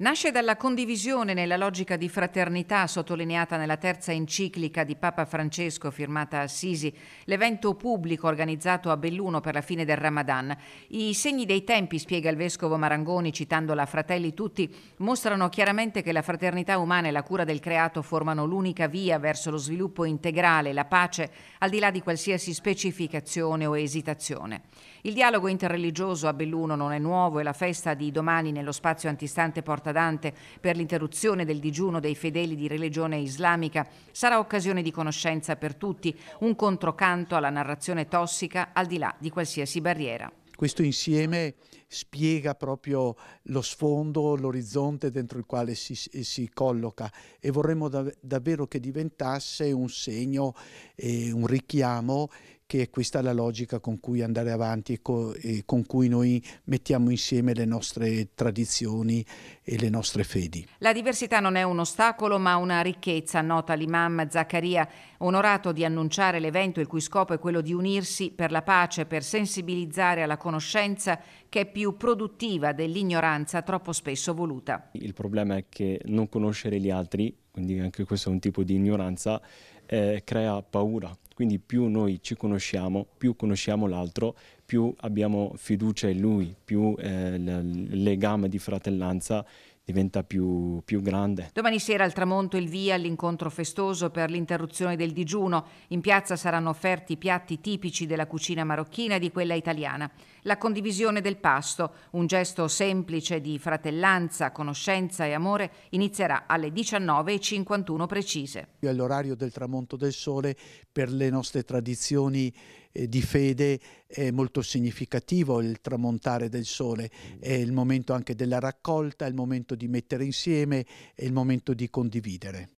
Nasce dalla condivisione nella logica di fraternità sottolineata nella terza enciclica di Papa Francesco firmata a Sisi, l'evento pubblico organizzato a Belluno per la fine del Ramadan. I segni dei tempi, spiega il vescovo Marangoni citando la Fratelli tutti, mostrano chiaramente che la fraternità umana e la cura del creato formano l'unica via verso lo sviluppo integrale, la pace, al di là di qualsiasi specificazione o esitazione. Il dialogo interreligioso a Belluno non è nuovo e la festa di domani nello spazio antistante porta ricordata Dante per l'interruzione del digiuno dei fedeli di religione islamica, sarà occasione di conoscenza per tutti, un controcanto alla narrazione tossica al di là di qualsiasi barriera. Questo insieme spiega proprio lo sfondo, l'orizzonte dentro il quale si, eh, si colloca e vorremmo dav davvero che diventasse un segno, eh, un richiamo che è questa la logica con cui andare avanti e, co e con cui noi mettiamo insieme le nostre tradizioni e le nostre fedi. La diversità non è un ostacolo ma una ricchezza, nota l'imam Zaccaria, onorato di annunciare l'evento il cui scopo è quello di unirsi per la pace, per sensibilizzare alla conoscenza che è più produttiva dell'ignoranza troppo spesso voluta. Il problema è che non conoscere gli altri quindi anche questo è un tipo di ignoranza, eh, crea paura. Quindi più noi ci conosciamo, più conosciamo l'altro, più abbiamo fiducia in lui, più eh, il legame di fratellanza diventa più, più grande. Domani sera al tramonto il via all'incontro festoso per l'interruzione del digiuno. In piazza saranno offerti piatti tipici della cucina marocchina e di quella italiana. La condivisione del pasto, un gesto semplice di fratellanza, conoscenza e amore, inizierà alle 19.51 precise. All'orario del tramonto del sole per le nostre tradizioni eh, di fede è molto significativo il tramontare del sole, mm. è il momento anche della raccolta, è il momento di mettere insieme, è il momento di condividere.